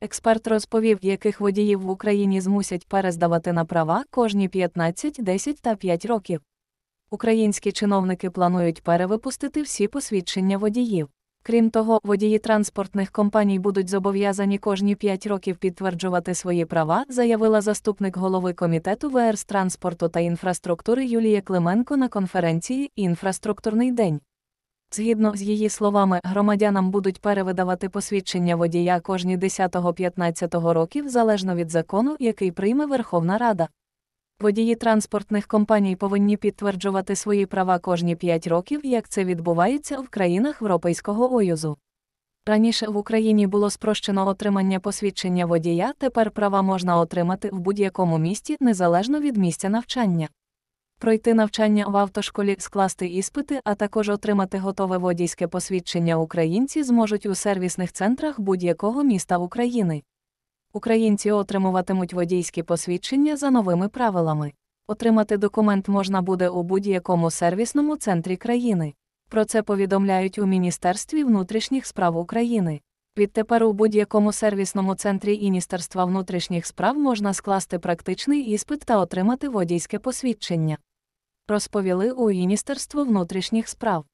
Експерт розповів, яких водіїв в Україні змусять перездавати на права кожні 15, 10 та 5 років. Українські чиновники планують перевипустити всі посвідчення водіїв. Крім того, водії транспортних компаній будуть зобов'язані кожні 5 років підтверджувати свої права, заявила заступник голови комітету ВР з транспорту та інфраструктури Юлія Клименко на конференції Інфраструктурний день. Згідно з її словами, громадянам будуть перевидавати посвідчення водія кожні 10-15 років залежно від закону, який прийме Верховна Рада. Водії транспортних компаній повинні підтверджувати свої права кожні 5 років, як це відбувається в країнах Європейського Союзу. Раніше в Україні було спрощено отримання посвідчення водія, тепер права можна отримати в будь-якому місті незалежно від місця навчання пройти навчання в автошколі, скласти іспити, а також отримати готове водійське посвідчення українці зможуть у сервісних центрах будь-якого міста України. Українці отримуватимуть водійські посвідчення за новими правилами. Отримати документ можна буде у будь-якому сервісному центрі країни. Про це повідомляють у Міністерстві внутрішніх справ України. Відтепер у будь-якому сервісному центрі Міністерства внутрішніх справ можна скласти практичний іспит та отримати водійське посвідчення. Розповіли у Міністерство внутрішніх справ.